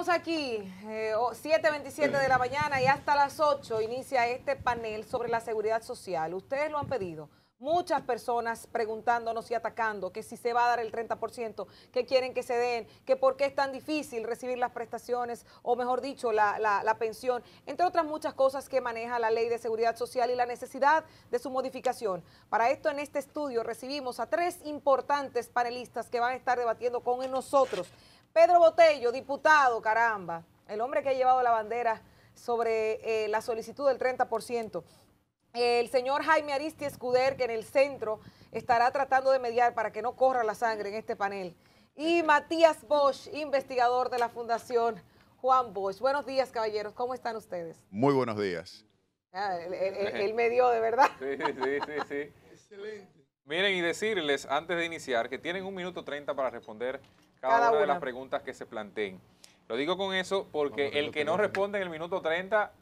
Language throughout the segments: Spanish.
estamos aquí, 7.27 eh, de la mañana y hasta las 8 inicia este panel sobre la seguridad social. Ustedes lo han pedido. Muchas personas preguntándonos y atacando que si se va a dar el 30%, que quieren que se den, que por qué es tan difícil recibir las prestaciones o mejor dicho, la pensión, entre otras muchas cosas que maneja la ley de seguridad social y la necesidad de su modificación. Para esto en este estudio recibimos a tres importantes panelistas que van a estar debatiendo con nosotros Pedro Botello, diputado, caramba, el hombre que ha llevado la bandera sobre eh, la solicitud del 30%. El señor Jaime Aristi Escuder, que en el centro estará tratando de mediar para que no corra la sangre en este panel. Y Matías Bosch, investigador de la Fundación Juan Bosch. Buenos días, caballeros. ¿Cómo están ustedes? Muy buenos días. Ah, el él, me dio, de verdad. Sí, sí, sí, sí. Excelente. Miren, y decirles antes de iniciar que tienen un minuto 30 para responder cada, una, de las preguntas que se planteen. Lo digo con eso porque el que no responde en el minuto 30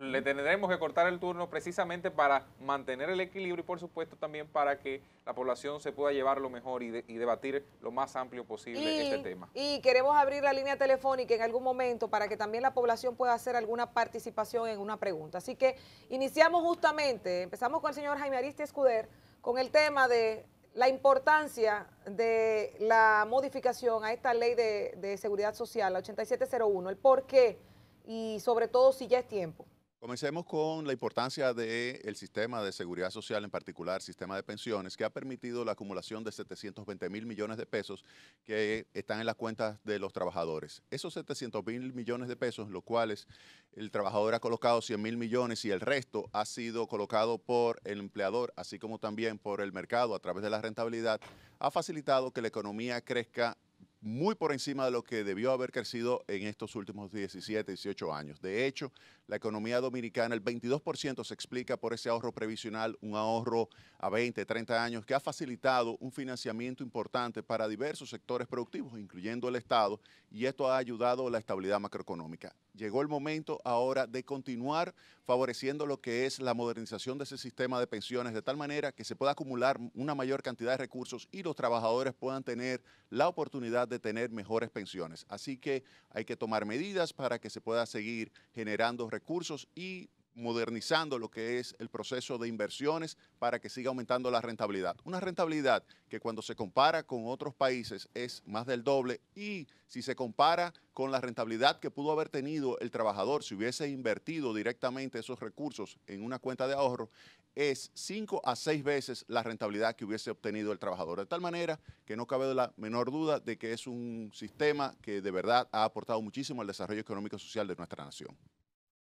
le tendremos que cortar el turno precisamente para mantener el equilibrio y por supuesto también para que la población se pueda llevar lo mejor y, debatir lo más amplio posible este tema. Y queremos abrir la línea telefónica en algún momento para que también la población pueda hacer alguna participación en una pregunta. Así que iniciamos justamente, empezamos con el señor Jaime Ariste Escuder con el tema de la importancia de la modificación a esta ley de, seguridad social, la 8701, el por qué y sobre todo si ya es tiempo. Comencemos con la importancia del sistema de seguridad social, en particular sistema de pensiones, que ha permitido la acumulación de 720 mil millones de pesos que están en las cuentas de los trabajadores. Esos 700 mil millones de pesos, los cuales el trabajador ha colocado 100 mil millones y el resto ha sido colocado por el empleador, así como también por el mercado a través de la rentabilidad, ha facilitado que la economía crezca muy por encima de lo que debió haber crecido en estos últimos 17, 18 años. De hecho, la economía dominicana, el 22% se explica por ese ahorro previsional, un ahorro a 20, 30 años que ha facilitado un financiamiento importante para diversos sectores productivos, incluyendo el Estado, y esto ha ayudado a la estabilidad macroeconómica. Llegó el momento ahora de continuar favoreciendo lo que es la modernización de ese sistema de pensiones de tal manera que se pueda acumular una mayor cantidad de recursos y los trabajadores puedan tener la oportunidad de tener mejores pensiones. Así que hay que tomar medidas para que se pueda seguir generando recursos recursos y modernizando lo que es el proceso de inversiones para que siga aumentando la rentabilidad. Una rentabilidad que cuando se compara con otros países es más del doble y si se compara con la rentabilidad que pudo haber tenido el trabajador si hubiese invertido directamente esos recursos en una cuenta de ahorro, es cinco a seis veces la rentabilidad que hubiese obtenido el trabajador. De tal manera que no cabe la menor duda de que es un sistema que de verdad ha aportado muchísimo al desarrollo económico y social de nuestra nación.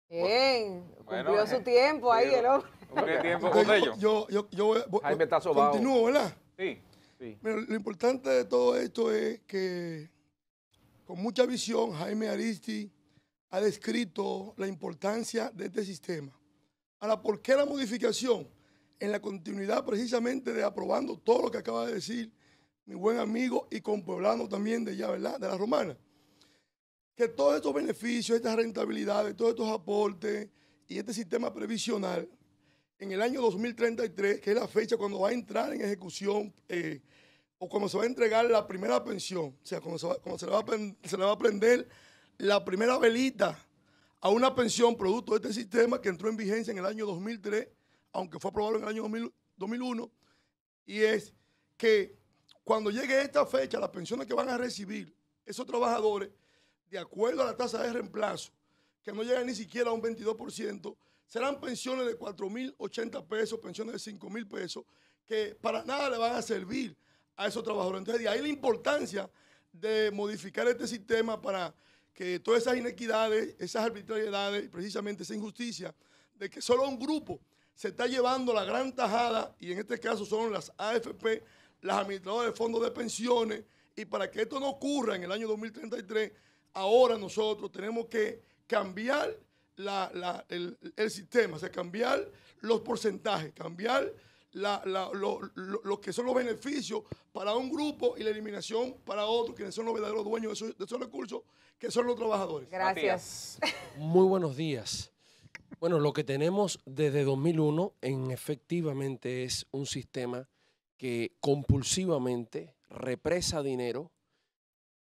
Bien, cumplió su eh, tiempo ahí el hombre. tiempo con ellos? Yo, yo, yo, Continúo, ¿verdad? Sí, sí. lo importante de todo esto es que con mucha visión Jaime Aristi ha descrito la importancia de este sistema. Ahora, ¿por qué la modificación? En la continuidad precisamente de aprobando todo lo que acaba de decir mi buen amigo y compueblano también de allá, ¿verdad? De la romana que todos estos beneficios, estas rentabilidades, todos estos aportes y este sistema previsional, en el año 2033, que es la fecha cuando va a entrar en ejecución eh, o cuando se va a entregar la primera pensión, o sea, cuando se, le, va a prender, la primera velita a una pensión producto de este sistema que entró en vigencia en el año 2003, aunque fue aprobado en el año 2001, y es que cuando llegue esta fecha, las pensiones que van a recibir esos trabajadores de acuerdo a la tasa de reemplazo, que no llega ni siquiera a un 22%, serán pensiones de 4.080 pesos, pensiones de 5.000 pesos, que para nada le van a servir a esos trabajadores. Entonces, de ahí la importancia de modificar este sistema para que todas esas inequidades, esas arbitrariedades, y precisamente esa injusticia, de que solo un grupo se está llevando la gran tajada, y en este caso son las AFP, las administradoras de fondos de pensiones, y para que esto no ocurra en el año 2033, ahora nosotros tenemos que cambiar el, sistema, o sea, cambiar los porcentajes, cambiar lo, que son los beneficios para un grupo y la eliminación para otro, quienes son los verdaderos dueños de esos, de recursos, que son los trabajadores. Gracias. Muy buenos días. Bueno, lo que tenemos desde 2001 en efectivamente es un sistema que compulsivamente represa dinero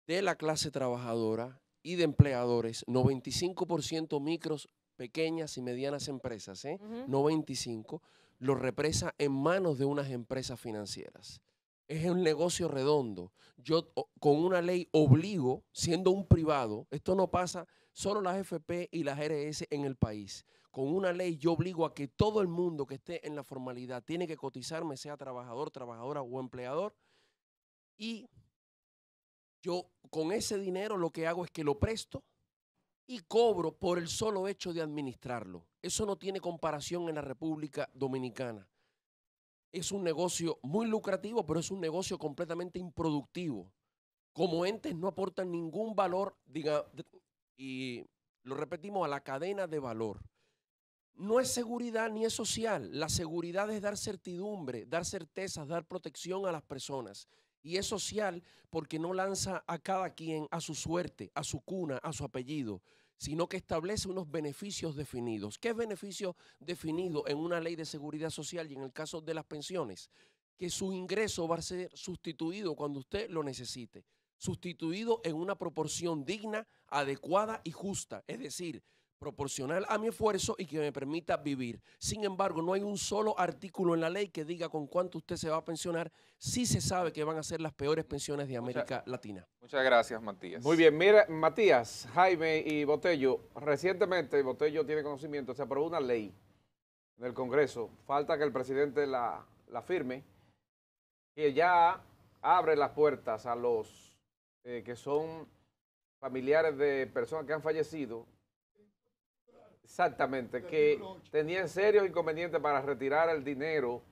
de la clase trabajadora y de empleadores, 95% micros, pequeñas y medianas empresas, 95, ¿eh? lo represa en manos de unas empresas financieras. Es un negocio redondo. Yo con una ley obligo, siendo un privado, esto no pasa solo las FP y las RS en el país. Con una ley yo obligo a que todo el mundo que esté en la formalidad tiene que cotizarme, sea trabajador, trabajadora o empleador, y yo con ese dinero lo que hago es que lo presto y cobro por el solo hecho de administrarlo. Eso no tiene comparación en la República Dominicana. Es un negocio muy lucrativo, pero es un negocio completamente improductivo. Como entes no aportan ningún valor, diga, y lo repetimos, a la cadena de valor. No es seguridad ni es social. La seguridad es dar certidumbre, dar certezas, dar protección a las personas. Y es social porque no lanza a cada quien a su suerte, a su cuna, a su apellido, sino que establece unos beneficios definidos. ¿Qué beneficio definido en una ley de seguridad social y en el caso de las pensiones? Que su ingreso va a ser sustituido cuando usted lo necesite, sustituido en una proporción digna, adecuada y justa. Es decir, proporcional a mi esfuerzo y que me permita vivir. Sin embargo, no hay un solo artículo en la ley que diga con cuánto usted se va a pensionar si se sabe que van a ser las peores pensiones de América Latina. Muchas gracias, Matías. Muy bien, mira, Matías, Jaime y Botello, recientemente Botello tiene conocimiento, se aprobó una ley en el Congreso, falta que el presidente la, firme, que ya abre las puertas a los eh, que son familiares de personas que han fallecido Exactamente, que tenían serios inconvenientes para retirar el dinero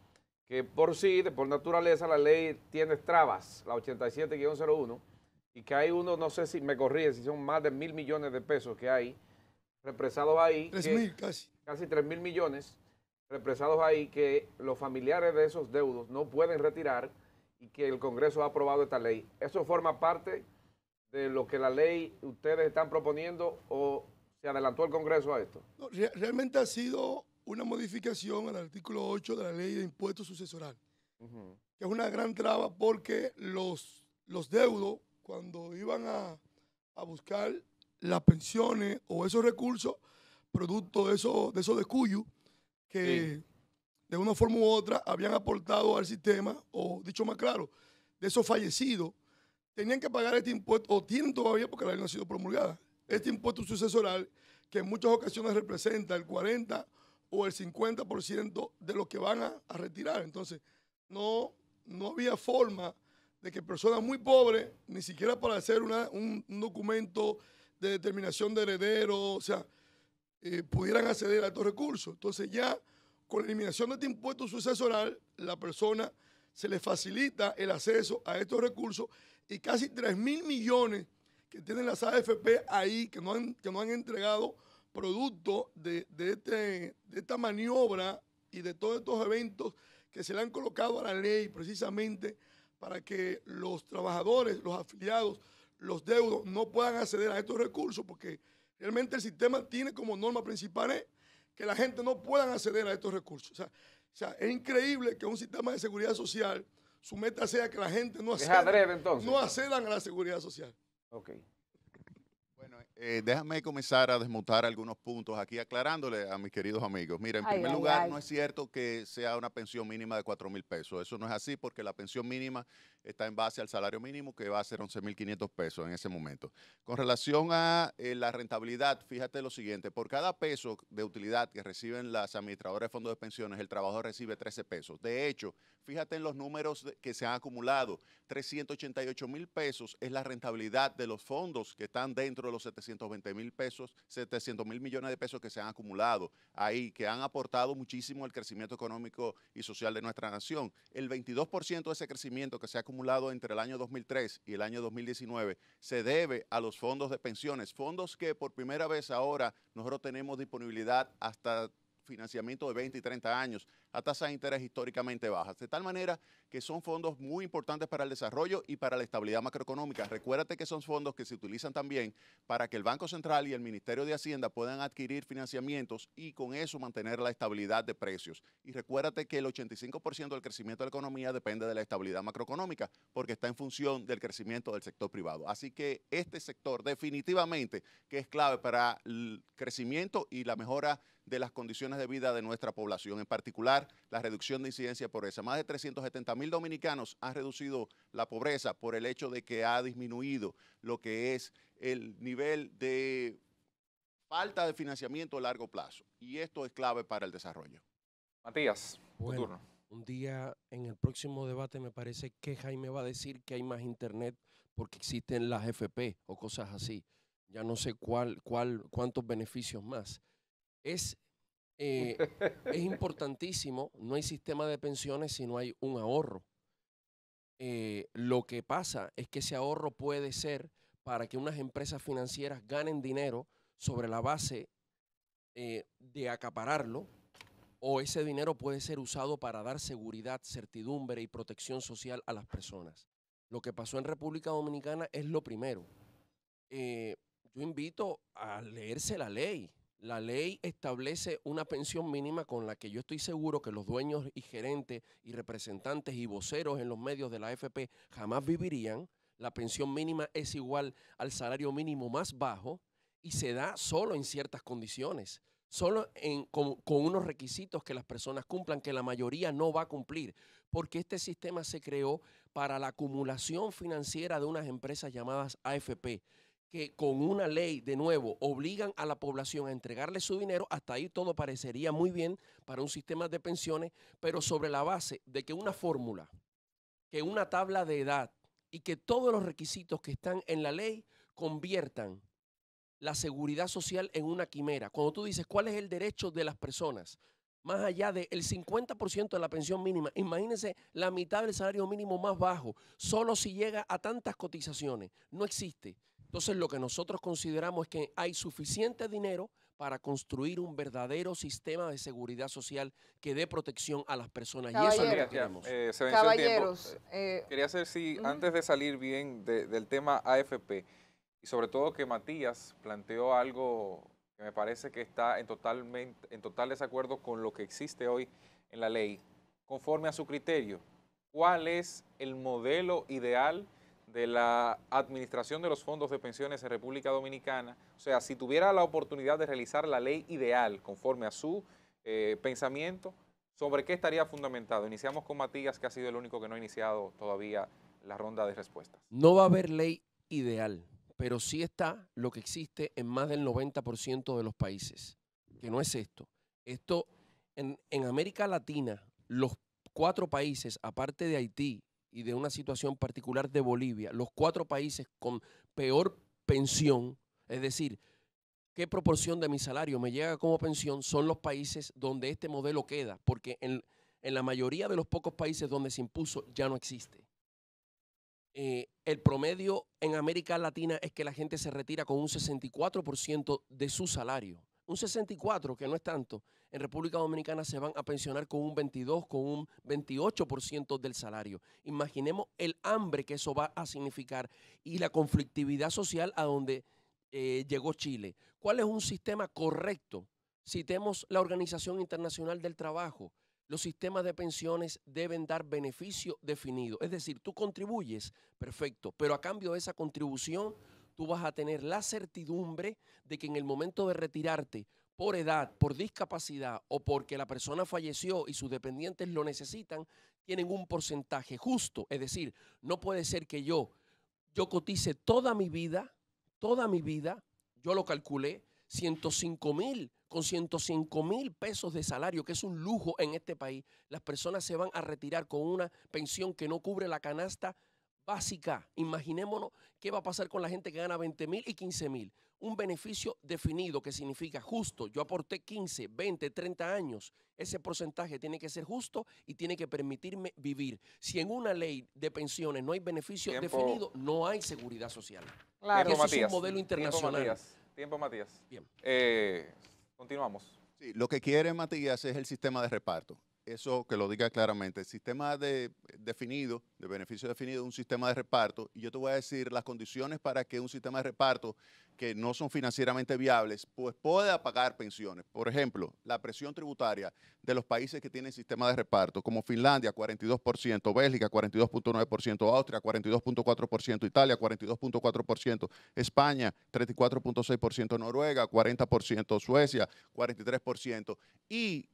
que por sí, por naturaleza, la ley tiene trabas, la 87-01, y que hay uno, no sé si me corrí, si son más de mil millones de pesos que hay represados ahí. casi. Casi tres mil millones represados ahí que los familiares de esos deudos no pueden retirar y que el Congreso ha aprobado esta ley. ¿Eso forma parte de lo que la ley ustedes están proponiendo o adelantó el Congreso a esto? realmente ha sido una modificación al artículo 8 de la ley de impuesto sucesoral, que es una gran traba porque los, los deudos, cuando iban a, buscar las pensiones o esos recursos, producto de esos de descuyos, que de una forma u otra habían aportado al sistema, o dicho más claro, de esos fallecidos, tenían que pagar este impuesto, o tienen todavía porque la ley no ha sido promulgada, este impuesto sucesoral, que en muchas ocasiones representa el 40 o el 50% de lo que van a, retirar. Entonces, no, no había forma de que personas muy pobres, ni siquiera para hacer un, documento de determinación de heredero, o sea, eh, pudieran acceder a estos recursos. Entonces ya con la eliminación de este impuesto sucesoral, la persona se le facilita el acceso a estos recursos y casi 3 mil millones que tienen las AFP ahí, que no han, que no han entregado producto de, este, de, esta maniobra y de todos estos eventos que se le han colocado a la ley precisamente para que los trabajadores, los afiliados, los deudos no puedan acceder a estos recursos, porque realmente el sistema tiene como norma principal que la gente no pueda acceder a estos recursos. O sea, es increíble que un sistema de seguridad social, su meta sea que la gente no acceda no accedan a la seguridad social. Ok. Eh, déjame comenzar a desmontar algunos puntos aquí, aclarándole a mis queridos amigos. Mira, en primer lugar, no es cierto que sea una pensión mínima de 4 mil pesos. Eso no es así porque la pensión mínima está en base al salario mínimo que va a ser 11 mil 500 pesos en ese momento. Con relación a eh, la rentabilidad, fíjate lo siguiente, por cada peso de utilidad que reciben las administradoras de fondos de pensiones, el trabajador recibe 13 pesos. De hecho, fíjate en los números que se han acumulado. 388 mil pesos es la rentabilidad de los fondos que están dentro de los 700 720 mil pesos, 700 mil millones de pesos que se han acumulado ahí, que han aportado muchísimo al crecimiento económico y social de nuestra nación. El 22% de ese crecimiento que se ha acumulado entre el año 2003 y el año 2019 se debe a los fondos de pensiones, fondos que por primera vez ahora nosotros tenemos disponibilidad hasta financiamiento de 20 y 30 años a tasas de interés históricamente bajas. De tal manera que son fondos muy importantes para el desarrollo y para la estabilidad macroeconómica. Recuérdate que son fondos que se utilizan también para que el Banco Central y el Ministerio de Hacienda puedan adquirir financiamientos y con eso mantener la estabilidad de precios. Y recuérdate que el 85% del crecimiento de la economía depende de la estabilidad macroeconómica porque está en función del crecimiento del sector privado. Así que este sector definitivamente que es clave para el crecimiento y la mejora de las condiciones de vida de nuestra población, en particular la reducción de incidencia de pobreza. Más de 370 mil dominicanos han reducido la pobreza por el hecho de que ha disminuido lo que es el nivel de falta de financiamiento a largo plazo. Y esto es clave para el desarrollo. Matías, turno. Un día en el próximo debate me parece que Jaime va a decir que hay más internet porque existen las FP o cosas así. Ya no sé cuál, cuál, cuántos beneficios más es, eh, es importantísimo, no hay sistema de pensiones si no hay un ahorro. Eh, lo que pasa es que ese ahorro puede ser para que unas empresas financieras ganen dinero sobre la base eh, de acapararlo o ese dinero puede ser usado para dar seguridad, certidumbre y protección social a las personas. Lo que pasó en República Dominicana es lo primero. yo invito a leerse la ley. La ley establece una pensión mínima con la que yo estoy seguro que los dueños y gerentes y representantes y voceros en los medios de la AFP jamás vivirían. La pensión mínima es igual al salario mínimo más bajo y se da solo en ciertas condiciones, solo con, con unos requisitos que las personas cumplan, que la mayoría no va a cumplir, porque este sistema se creó para la acumulación financiera de unas empresas llamadas AFP que con una ley, de nuevo, obligan a la población a entregarle su dinero, hasta ahí todo parecería muy bien para un sistema de pensiones, pero sobre la base de que una fórmula, que una tabla de edad y que todos los requisitos que están en la ley conviertan la seguridad social en una quimera. Cuando tú dices, ¿cuál es el derecho de las personas? Más allá del 50% de la pensión mínima, imagínense la mitad del salario mínimo más bajo, solo si llega a tantas cotizaciones, no existe. Entonces lo que nosotros consideramos es que hay suficiente dinero para construir un verdadero sistema de seguridad social que dé protección a las personas. y eso es lo que eh, Caballeros. Eh, eh, quería hacer, si antes de salir bien del tema AFP, y sobre todo que Matías planteó algo que me parece que está en, totalmente, en total desacuerdo con lo que existe hoy en la ley, conforme a su criterio, ¿cuál es el modelo ideal de la administración de los fondos de pensiones en República Dominicana. O sea, si tuviera la oportunidad de realizar la ley ideal conforme a su eh, pensamiento, ¿sobre qué estaría fundamentado? Iniciamos con Matías, que ha sido el único que no ha iniciado todavía la ronda de respuestas. No va a haber ley ideal, pero sí está lo que existe en más del 90% de los países, que no es esto. Esto en América Latina, los cuatro países, aparte de Haití, y de una situación particular de Bolivia, los cuatro países con peor pensión, es decir, qué proporción de mi salario me llega como pensión, son los países donde este modelo queda, porque en, la mayoría de los pocos países donde se impuso ya no existe. Eh, el promedio en América Latina es que la gente se retira con un 64% de su salario un 64, que no es tanto, en República Dominicana se van a pensionar con un 22, con un 28% del salario. Imaginemos el hambre que eso va a significar y la conflictividad social a donde eh, llegó Chile. ¿Cuál es un sistema correcto? Citemos la Organización Internacional del Trabajo. Los sistemas de pensiones deben dar beneficio definido. Es decir, tú contribuyes, perfecto, pero a cambio de esa contribución tú vas a tener la certidumbre de que en el momento de retirarte, por edad, por discapacidad o porque la persona falleció y sus dependientes lo necesitan, tienen un porcentaje justo. Es decir, no puede ser que yo, yo cotice toda mi vida, toda mi vida, yo lo calculé, 105 mil, con 105 mil pesos de salario, que es un lujo en este país, las personas se van a retirar con una pensión que no cubre la canasta básica. Imaginémonos qué va a pasar con la gente que gana 20 mil y 15 mil. Un beneficio definido que significa justo. Yo aporté 15, 20, 30 años. Ese porcentaje tiene que ser justo y tiene que permitirme vivir. Si en una ley de pensiones no hay beneficio definido, no hay seguridad social. Claro. es un modelo internacional. Tiempo, Matías. Bien. Eh, continuamos. lo que quiere Matías es el sistema de reparto eso que lo diga claramente. El sistema de, definido, de beneficio definido, un sistema de reparto, y yo te voy a decir las condiciones para que un sistema de reparto que no son financieramente viables, pues pueda pagar pensiones. Por ejemplo, la presión tributaria de los países que tienen sistema de reparto, como Finlandia, 42%, Bélgica, 42.9%, Austria, 42.4%, Italia, 42.4%, España, 34.6%, Noruega, 40%, Suecia, 43%, y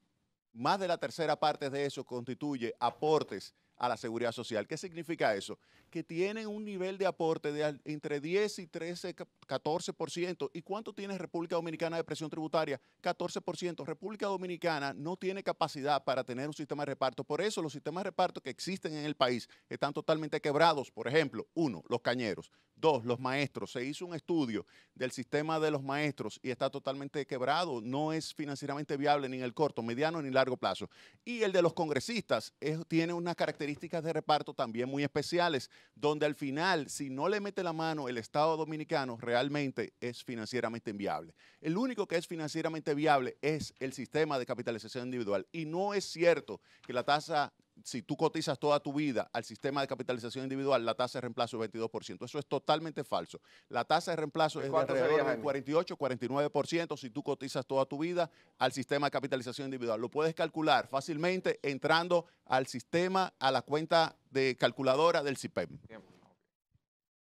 más de la tercera parte de eso constituye aportes a la seguridad social. ¿Qué significa eso? Que tienen un nivel de aporte de entre 10 y 13, 14%. ¿Y cuánto tiene República Dominicana de presión tributaria? 14%. República Dominicana no tiene capacidad para tener un sistema de reparto. Por eso los sistemas de reparto que existen en el país están totalmente quebrados. Por ejemplo, uno, los cañeros. Dos, los maestros. Se hizo un estudio del sistema de los maestros y está totalmente quebrado. No es financieramente viable ni en el corto, mediano ni largo plazo. Y el de los congresistas tiene una característica de reparto también muy especiales, donde al final, si no le mete la mano el Estado dominicano, realmente es financieramente inviable. El único que es financieramente viable es el sistema de capitalización individual. Y no es cierto que la tasa si tú cotizas toda tu vida al sistema de capitalización individual, la tasa de reemplazo es 22%. Eso es totalmente falso. La tasa de reemplazo es de alrededor del 48, 49% si tú cotizas toda tu vida al sistema de capitalización individual. Lo puedes calcular fácilmente entrando al sistema, a la cuenta de calculadora del CIPEM.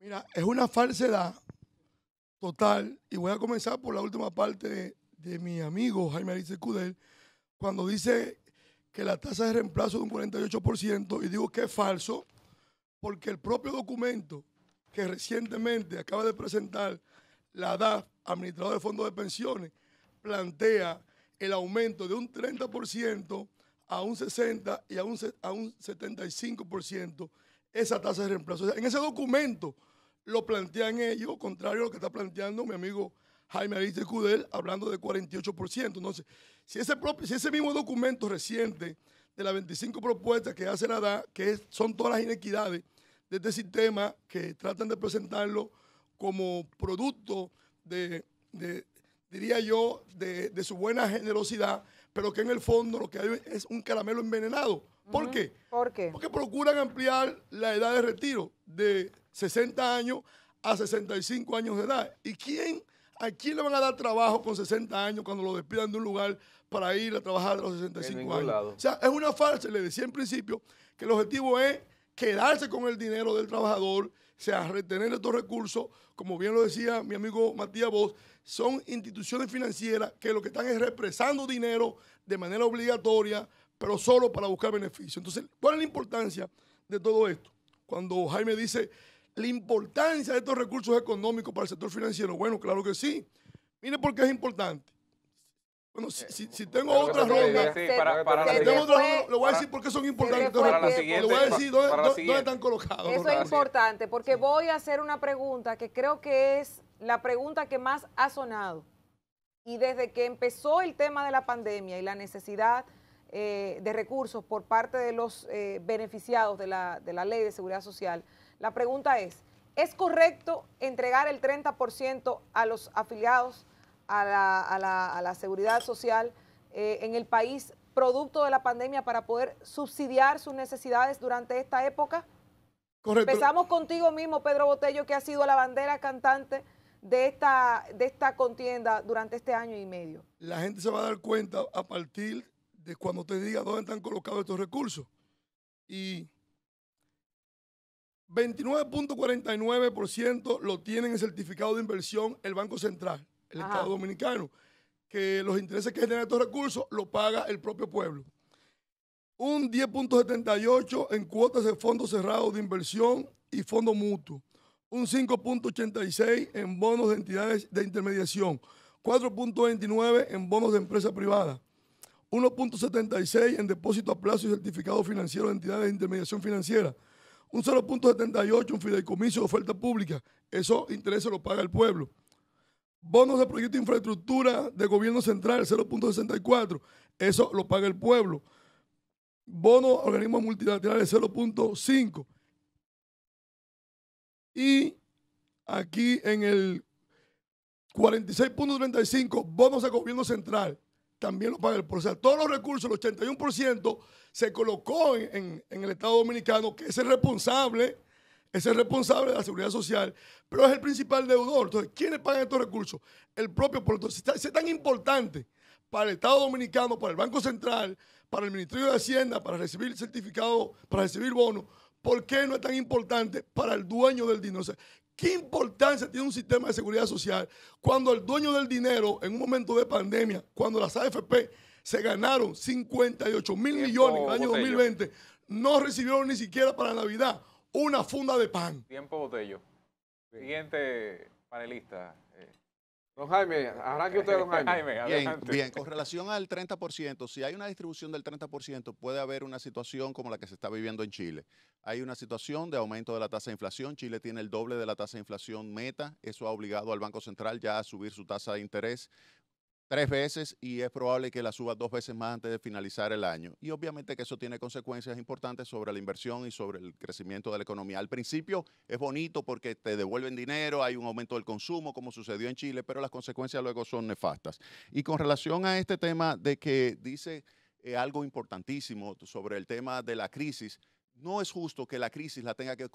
Mira, es una falsedad total. Y voy a comenzar por la última parte de, mi amigo Jaime Alice Cudel, cuando dice que la tasa de reemplazo de un 48%, y digo que es falso, porque el propio documento que recientemente acaba de presentar la DAF, administrador de fondos de pensiones, plantea el aumento de un 30% a un 60% y a un, a un 75% esa tasa de reemplazo. en ese documento lo plantean ellos, contrario a lo que está planteando mi amigo Jaime Ariste Cudel hablando de 48%. Entonces, si ese, propio, si ese mismo documento reciente de las 25 propuestas que hace la DA, que son todas las inequidades de este sistema que tratan de presentarlo como producto de, diría yo, de, su buena generosidad, pero que en el fondo lo que hay es un caramelo envenenado. ¿Por qué? ¿Por qué? Porque procuran ampliar la edad de retiro de 60 años a 65 años de edad. ¿Y quién ¿A quién le van a dar trabajo con 60 años cuando lo despidan de un lugar para ir a trabajar a los 65 años? O sea, es una falsa. Le decía en principio que el objetivo es quedarse con el dinero del trabajador, o sea, retener estos recursos. Como bien lo decía mi amigo Matías Vos, son instituciones financieras que lo que están es represando dinero de manera obligatoria, pero solo para buscar beneficio. Entonces, ¿cuál es la importancia de todo esto? Cuando Jaime dice la importancia de estos recursos económicos para el sector financiero. Bueno, claro que sí. Mire por qué es importante. Bueno, si, eh, tengo otras otra ronda, si tengo le voy a decir por qué son importantes. Le voy a decir dónde, están colocados. Eso es importante, porque voy a hacer una pregunta que creo que es la pregunta que más ha sonado. Y desde que empezó el tema de la pandemia y la necesidad eh, de recursos por parte de los eh, beneficiados de la, de la ley de seguridad social, la pregunta es, ¿es correcto entregar el 30% a los afiliados a la, seguridad social eh, en el país producto de la pandemia para poder subsidiar sus necesidades durante esta época? Correcto. Empezamos contigo mismo, Pedro Botello, que ha sido la bandera cantante de esta, de esta contienda durante este año y medio. La gente se va a dar cuenta a partir de cuando te diga dónde están colocados estos recursos. Y 29.49% lo tienen en certificado de inversión el Banco Central, el Estado Dominicano, que los intereses que generan estos recursos lo paga el propio pueblo. Un 10.78 en cuotas de fondos cerrados de inversión y fondo mutuo. Un 5.86 en bonos de entidades de intermediación. 4.29 en bonos de empresa privada. 1.76 en depósito a plazo y certificado financiero de entidades de intermediación financiera. Un 0.78, un fideicomiso de oferta pública. eso intereses lo paga el pueblo. Bonos de proyecto de infraestructura de gobierno central, 0.64. Eso lo paga el pueblo. Bonos a organismos multilaterales, 0.5. Y aquí en el 46.35, bonos a gobierno central, también lo paga el pueblo. O sea, todos los recursos, el 81% se colocó en, el Estado Dominicano, que es el responsable, es el responsable de la seguridad social, pero es el principal deudor. Entonces, ¿quiénes pagan estos recursos? El propio puerto. Si es tan importante para el Estado Dominicano, para el Banco Central, para el Ministerio de Hacienda, para recibir certificado, para recibir bonos, ¿por qué no es tan importante para el dueño del dinero? ¿Qué importancia tiene un sistema de seguridad social cuando el dueño del dinero, en un momento de pandemia, cuando las AFP se ganaron 58 mil millones en el año 2020, no recibieron ni siquiera para Navidad una funda de pan. Tiempo botello. Siguiente panelista. Eh. Don Jaime, arranque usted, don Jaime. bien, bien, con relación al 30%, si hay una distribución del 30%, puede haber una situación como la que se está viviendo en Chile. Hay una situación de aumento de la tasa de inflación. Chile tiene el doble de la tasa de inflación meta. Eso ha obligado al Banco Central ya a subir su tasa de interés tres veces y es probable que la suba dos veces más antes de finalizar el año. Y obviamente que eso tiene consecuencias importantes sobre la inversión y sobre el crecimiento de la economía. Al principio es bonito porque te devuelven dinero, hay un aumento del consumo, como sucedió en Chile, pero las consecuencias luego son nefastas. Y con relación a este tema de que dice eh, algo importantísimo sobre el tema de la crisis, no es justo que la crisis la tenga que,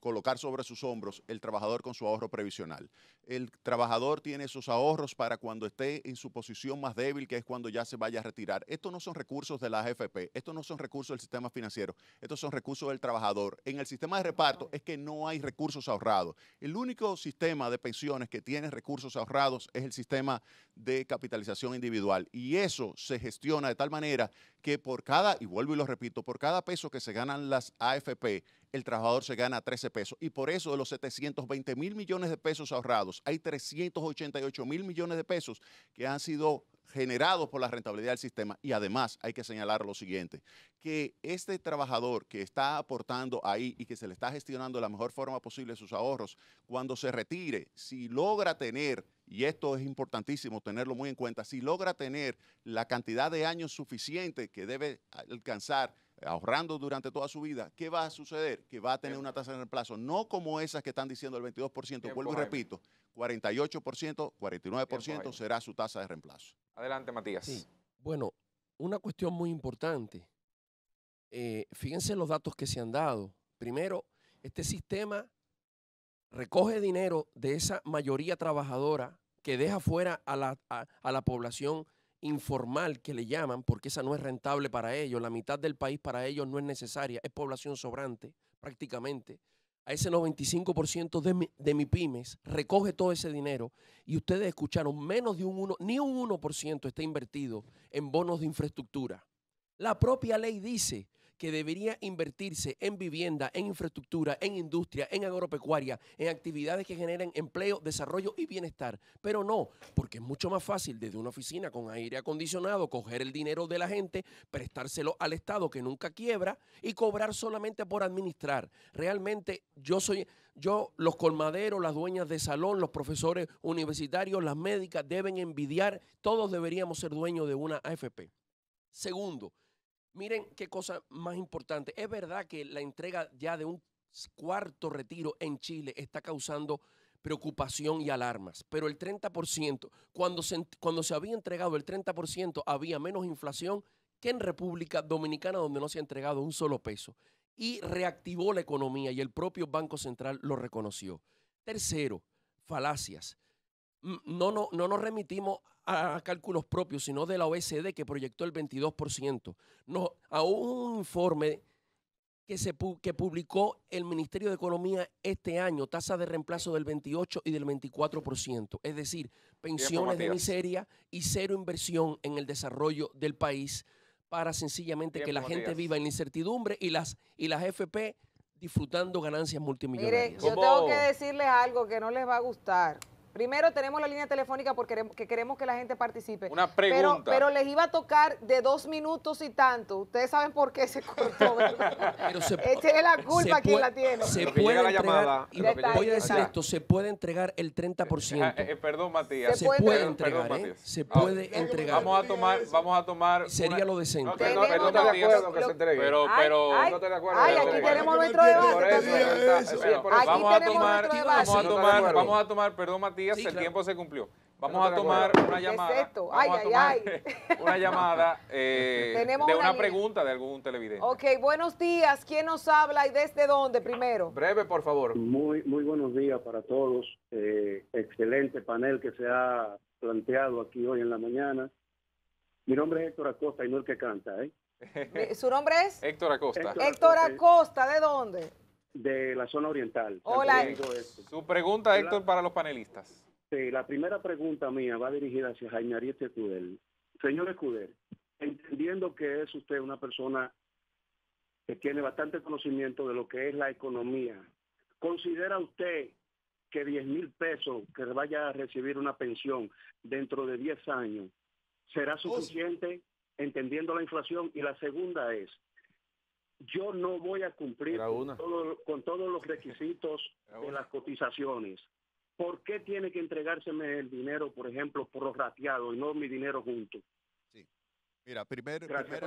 colocar sobre sus hombros el trabajador con su ahorro previsional. El trabajador tiene esos ahorros para cuando esté en su posición más débil, que es cuando ya se vaya a retirar. Estos no son recursos de la AFP, estos no son recursos del sistema financiero, estos son recursos del trabajador. En el sistema de reparto es que no hay recursos ahorrados. El único sistema de pensiones que tiene recursos ahorrados es el sistema de capitalización individual y eso se gestiona de tal manera que por cada, y vuelvo y lo repito, por cada peso que se ganan las AFP, el trabajador se gana 13 pesos. Y por eso de los 720 mil millones de pesos ahorrados, hay 388 mil millones de pesos que han sido generados por la rentabilidad del sistema. Y además hay que señalar lo siguiente, que este trabajador que está aportando ahí y que se le está gestionando de la mejor forma posible sus ahorros, cuando se retire, si logra tener, y esto es importantísimo tenerlo muy en cuenta, si logra tener la cantidad de años suficiente que debe alcanzar ahorrando durante toda su vida, ¿qué va a suceder? Que va a tener una tasa en el plazo, no como esas que están diciendo el 22%, vuelvo y repito, 48%, 49% será su tasa de reemplazo. Adelante, Matías. Sí. Bueno, una cuestión muy importante. Eh, fíjense los datos que se han dado. Primero, este sistema recoge dinero de esa mayoría trabajadora que deja fuera a la, a la población informal que le llaman, porque esa no es rentable para ellos, la mitad del país para ellos no es necesaria, es población sobrante prácticamente a ese 95% de, mi, de mi pymes, recoge todo ese dinero y ustedes escucharon menos de un 1, ni un 1% está invertido en bonos de infraestructura. La propia ley dice que debería invertirse en vivienda, en infraestructura, en industria, en agropecuaria, en actividades que generen empleo, desarrollo y bienestar. Pero no, porque es mucho más fácil desde una oficina con aire acondicionado coger el dinero de la gente, prestárselo al Estado que nunca quiebra y cobrar solamente por administrar. Realmente yo soy, yo, los colmaderos, las dueñas de salón, los profesores universitarios, las médicas deben envidiar, todos deberíamos ser dueños de una AFP. Segundo, Miren qué cosa más importante. Es verdad que la entrega ya de un cuarto retiro en Chile está causando preocupación y alarmas, pero el 30%, cuando se, cuando se había entregado el 30%, había menos inflación que en República Dominicana, donde no se ha entregado un solo peso. Y reactivó la economía y el propio Banco Central lo reconoció. Tercero, falacias no, no, no nos remitimos a cálculos propios, sino de la OECD que proyectó el 22%. No, a un informe que, se, que publicó el Ministerio de Economía este año, tasa de reemplazo del 28 y del 24%, es decir, pensiones de miseria y cero inversión en el desarrollo del país para sencillamente que la gente viva en incertidumbre y las, y las FP disfrutando ganancias multimillonarias. Mire, yo tengo que decirles algo que no les va a gustar. Primero tenemos la línea telefónica porque queremos que la gente participe. Una pregunta. Pero, les iba a tocar de dos minutos y tanto. Ustedes saben por qué se cortó, pero la culpa a quien la tiene. Se puede entregar, voy a decir esto, se puede entregar el 30%. Eh, eh, perdón, Matías. Se, puede, entregar, ¿eh? Se ah, puede entregar. Vamos a tomar, vamos a tomar. Sería lo decente. perdón, Matías. que se entregue. Pero, pero. no te acuerdo ay aquí tenemos nuestro debate. Aquí tenemos nuestro debate. Vamos a tomar, perdón, Matías el tiempo se cumplió. Vamos a tomar una llamada. Una eh, llamada de una, pregunta de algún televidente. Ok, buenos días. ¿Quién nos habla y desde dónde primero? Breve, por favor. Muy, muy buenos días para todos. Eh, excelente panel que se ha planteado aquí hoy en la mañana. Mi nombre es Héctor Acosta y no el que canta. ¿eh? ¿Su nombre es? Héctor Acosta, Héctor Acosta ¿de dónde? de la zona oriental. Hola. Su pregunta, Héctor, para los panelistas. Sí, la primera pregunta mía va dirigida hacia Jaime Ariete Escudel. Señor Escudel, entendiendo que es usted una persona que tiene bastante conocimiento de lo que es la economía, ¿considera usted que 10 mil pesos que vaya a recibir una pensión dentro de 10 años será suficiente, entendiendo la inflación? Y la segunda es, yo no voy a cumplir con, todos los requisitos de las cotizaciones. ¿Por qué tiene que entregárseme el dinero, por ejemplo, por los rateados y no mi dinero junto? Sí. Mira, primero, gracias,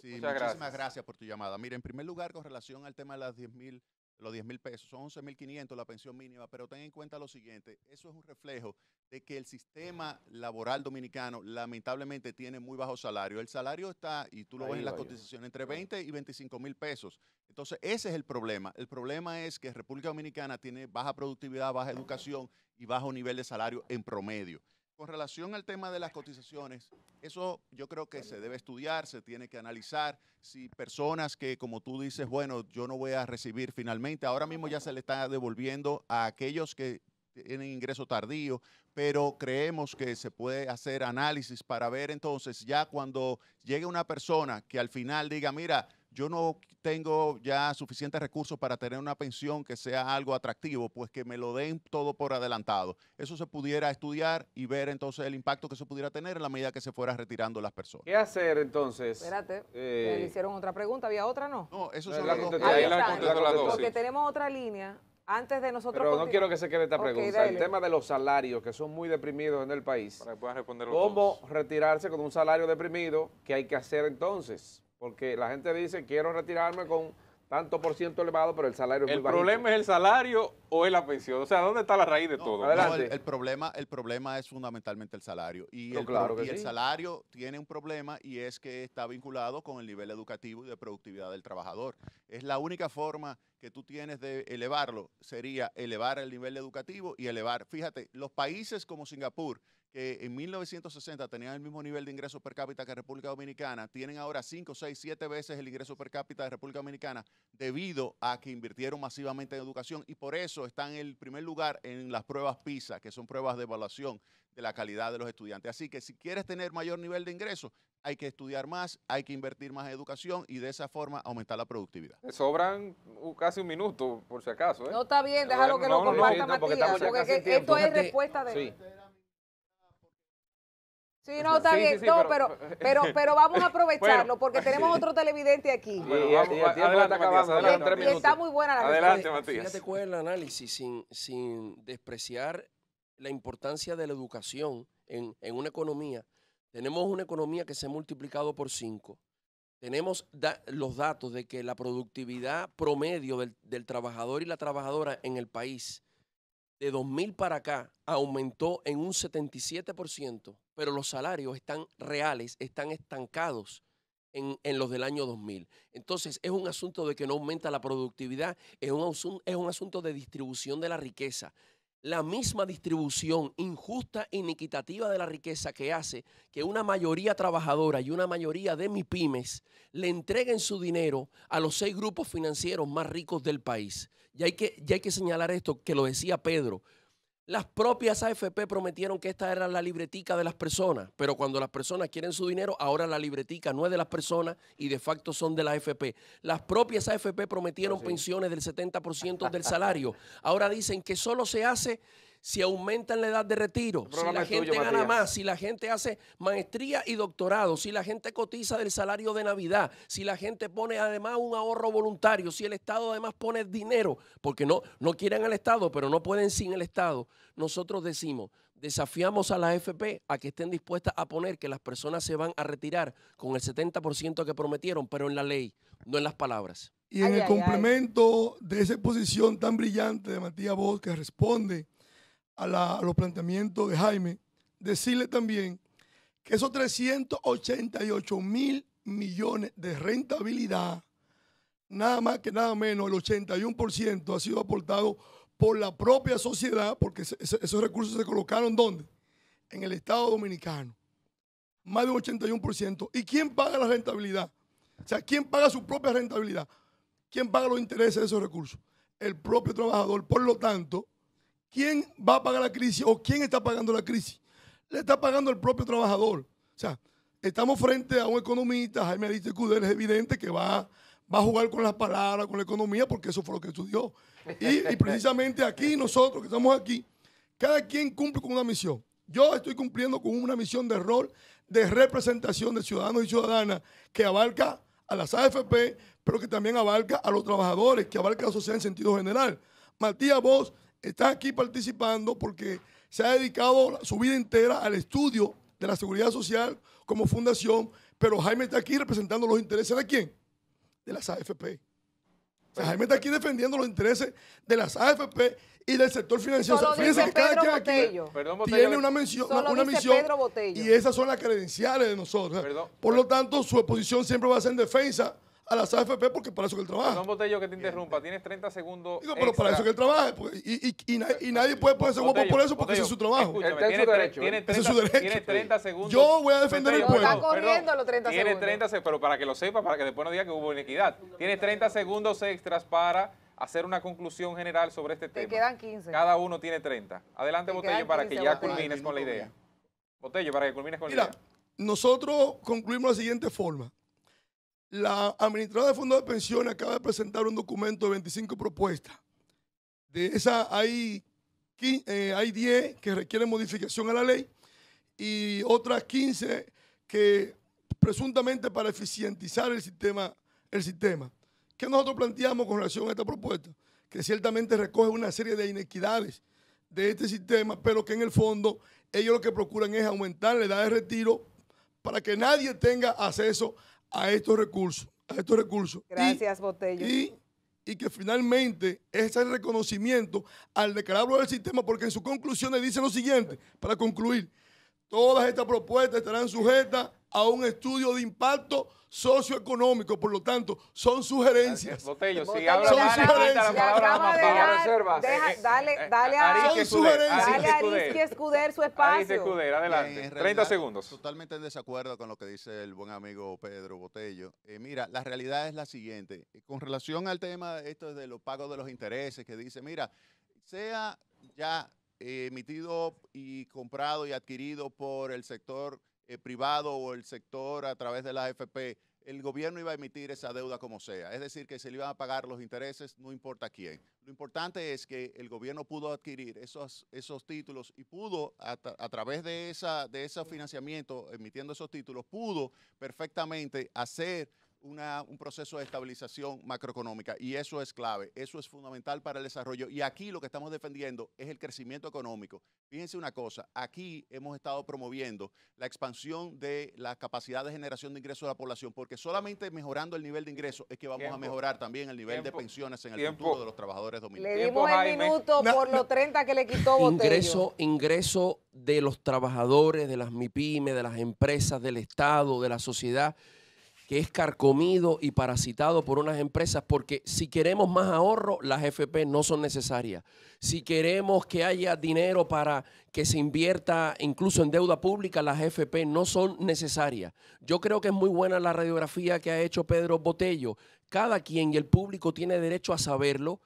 sí, gracias. por tu llamada. Mira, en primer lugar, con relación al tema de las 10 mil los 10 mil pesos, son 11 mil 500 la pensión mínima, pero ten en cuenta lo siguiente, eso es un reflejo de que el sistema laboral dominicano lamentablemente tiene muy bajo salario. El salario está, y tú lo ves en la cotización, entre 20 y 25 mil pesos. Entonces, ese es el problema. El problema es que República Dominicana tiene baja productividad, baja educación y bajo nivel de salario en promedio con relación al tema de las cotizaciones, eso yo creo que se debe estudiar, se tiene que analizar. Si personas que, como tú dices, bueno, yo no voy a recibir finalmente, ahora mismo ya se le está devolviendo a aquellos que tienen ingreso tardío, pero creemos que se puede hacer análisis para ver entonces ya cuando llegue una persona que al final diga, mira, yo no tengo ya suficientes recursos para tener una pensión que sea algo atractivo, pues que me lo den todo por adelantado. Eso se pudiera estudiar y ver entonces el impacto que eso pudiera tener en la medida que se fuera retirando las personas. ¿Qué hacer entonces? Espérate, eh, le hicieron otra pregunta, había otra, ¿no? No, eso contestó la Porque tenemos otra línea. Antes de nosotros. Pero no quiero que se quede esta pregunta. el tema de los salarios que son muy deprimidos en el país. Para que puedan ¿Cómo retirarse con un salario deprimido? ¿Qué hay que hacer entonces? Porque la gente dice, quiero retirarme con tanto por ciento elevado, pero el salario es el muy ¿El problema es el salario o es la pensión? O sea, ¿dónde está la raíz de todo? el, problema, el problema es fundamentalmente el salario. Y, el salario tiene un problema y es que está vinculado con el nivel educativo y de productividad del trabajador. Es la única forma que tú tienes de elevarlo, sería elevar el nivel educativo y elevar. Fíjate, los países como Singapur, que en 1960 tenían el mismo nivel de ingreso per cápita que República Dominicana, tienen ahora 5, 6, 7 veces el ingreso per cápita de República Dominicana debido a que invirtieron masivamente en educación y por eso están en el primer lugar en las pruebas PISA, que son pruebas de evaluación de la calidad de los estudiantes. Así que si quieres tener mayor nivel de ingreso, hay que estudiar más, hay que invertir más en educación y de esa forma aumentar la productividad. Sobran casi un minuto, por si acaso. ¿eh? No está bien, déjalo que no, lo comparta Matías, porque, esto es respuesta de... Sí, no, está bien. pero, pero, pero, vamos a aprovecharlo porque tenemos otro televidente aquí. y, está muy buena la Adelante, Matías. Fíjate cuál es el análisis sin, sin despreciar la importancia de la educación en, en, una economía. Tenemos una economía que se ha multiplicado por cinco. Tenemos los datos de que la productividad promedio del, del trabajador y la trabajadora en el país de 2000 para acá aumentó en un 77% pero los salarios están reales, están estancados en, los del año 2000. Entonces, es un asunto de que no aumenta la productividad, es un, es un asunto de distribución de la riqueza. La misma distribución injusta e inequitativa de la riqueza que hace que una mayoría trabajadora y una mayoría de pymes le entreguen su dinero a los seis grupos financieros más ricos del país. Y hay que, ya hay que señalar esto, que lo decía Pedro, las propias AFP prometieron que esta era la libretica de las personas, pero cuando las personas quieren su dinero, ahora la libretica no es de las personas y de facto son de la AFP. Las propias AFP prometieron pensiones del 70% del salario. Ahora dicen que solo se hace si aumentan la edad de retiro, si la gente gana más, si la gente hace maestría y doctorado, si la gente cotiza del salario de Navidad, si la gente pone además un ahorro voluntario, si el Estado además pone dinero, porque no, no quieren al Estado, pero no pueden sin el Estado, nosotros decimos, desafiamos a la AFP a que estén dispuestas a poner que las personas se van a retirar con el 70% que prometieron, pero en la ley, no en las palabras. Y en el complemento de esa exposición tan brillante de Matías vos que responde a, los planteamientos de Jaime, decirle también que esos 388 mil millones de rentabilidad, nada más que nada menos, el 81% ha sido aportado por la propia sociedad, porque esos recursos se colocaron donde En el Estado Dominicano. Más de un 81%. ¿Y quién paga la rentabilidad? O sea, ¿quién paga su propia rentabilidad? ¿Quién paga los intereses de esos recursos? El propio trabajador. Por lo tanto, ¿Quién va a pagar la crisis o quién está pagando la crisis? Le está pagando el propio trabajador. O sea, estamos frente a un economista, Jaime Arista Cudel, es evidente que va, va a jugar con las palabras, con la economía, porque eso fue lo que estudió. Y, y precisamente aquí, nosotros que estamos aquí, cada quien cumple con una misión. Yo estoy cumpliendo con una misión de rol de representación de ciudadanos y ciudadanas que abarca a las AFP, pero que también abarca a los trabajadores, que abarca a la sociedad en sentido general. Matías Vos está aquí participando porque se ha dedicado su vida entera al estudio de la seguridad social como fundación, pero Jaime está aquí representando los intereses de quién? De las AFP. Jaime está aquí defendiendo los intereses de las AFP y del sector financiero. Fíjense que quien aquí tiene una una misión y esas son las credenciales de nosotros. Por lo tanto, su oposición siempre va a ser en defensa a las AFP porque para eso que él trabaja. No, Botello, que te interrumpa. Tienes 30 segundos pero para eso que él trabaja. y, nadie, puede ponerse guapo por eso porque ese es su trabajo. Tiene, su derecho, ¿eh? tiene 30, ese es su derecho. 30 segundos. Yo voy a defender el pueblo. Está corriendo los 30 segundos. Tiene 30 segundos, pero para que lo sepas, para que después no diga que hubo inequidad. Tienes 30 segundos extras para hacer una conclusión general sobre este tema. Te quedan 15. Cada uno tiene 30. Adelante, Botello, para que ya culmines con la idea. Botello, para que culmines con la idea. Nosotros concluimos de la siguiente forma. La administradora de fondos de pensiones acaba de presentar un documento de 25 propuestas. De esas hay, eh, hay 10 que requieren modificación a la ley y otras 15 que presuntamente para eficientizar el sistema. El sistema. ¿Qué nosotros planteamos con relación a esta propuesta? Que ciertamente recoge una serie de inequidades de este sistema, pero que en el fondo ellos lo que procuran es aumentar la edad de retiro para que nadie tenga acceso a a estos recursos. A estos recursos. Gracias, y, Botello. Y, que finalmente es el reconocimiento al declararlo del sistema, porque en sus conclusiones dice lo siguiente, para concluir, Todas estas propuestas estarán sujetas a un estudio de impacto socioeconómico, por lo tanto, son sugerencias. Botello, si habla son sugerencias. La palabra de eh, dale, eh, dale a Aris Escuder, su espacio. Escuder, adelante. 30 segundos. Totalmente en desacuerdo con lo que dice el buen amigo Pedro Botello. Eh, mira, la realidad es la siguiente. Con relación al tema esto de los pagos de los intereses, que dice, mira, sea ya eh, emitido y comprado y adquirido por el sector eh, privado o el sector a través de la AFP, el gobierno iba a emitir esa deuda como sea. Es decir, que se le iban a pagar los intereses, no importa quién. Lo importante es que el gobierno pudo adquirir esos, esos títulos y pudo, a, través de, esa, de ese financiamiento, emitiendo esos títulos, pudo perfectamente hacer una, un proceso de estabilización macroeconómica y eso es clave, eso es fundamental para el desarrollo y aquí lo que estamos defendiendo es el crecimiento económico. Fíjense una cosa, aquí hemos estado promoviendo la expansión de la capacidad de generación de ingresos de la población porque solamente mejorando el nivel de ingresos es que vamos a mejorar también el nivel de pensiones en el futuro de los trabajadores dominicanos. Le dimos el minuto por los 30 que le quitó Botello. Ingreso, ingreso de los trabajadores, de las MIPYME, de las empresas, del Estado, de la sociedad que es carcomido y parasitado por unas empresas, porque si queremos más ahorro, las FP no son necesarias. Si queremos que haya dinero para que se invierta incluso en deuda pública, las FP no son necesarias. Yo creo que es muy buena la radiografía que ha hecho Pedro Botello. Cada quien y el público tiene derecho a saberlo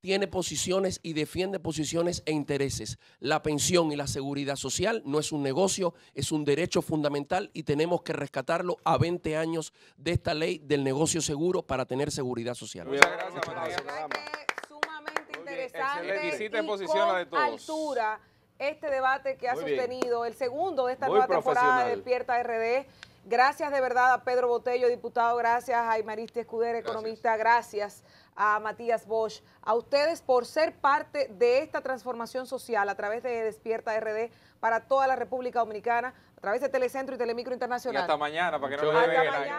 tiene posiciones y defiende posiciones e intereses. La pensión y la seguridad social no es un negocio, es un derecho fundamental y tenemos que rescatarlo a 20 años de esta ley del negocio seguro para tener seguridad social. Muchas gracias, Muchas gracias. sumamente interesante y posición altura este debate que ha sostenido, el segundo de esta nueva temporada de Despierta RD. Gracias de verdad a Pedro Botello, diputado, gracias a mariste Escudero, economista, gracias a Matías Bosch, a ustedes por ser parte de esta transformación social a través de Despierta RD para toda la República Dominicana, a través de Telecentro y Telemicro Internacional. Y hasta mañana, para que no lo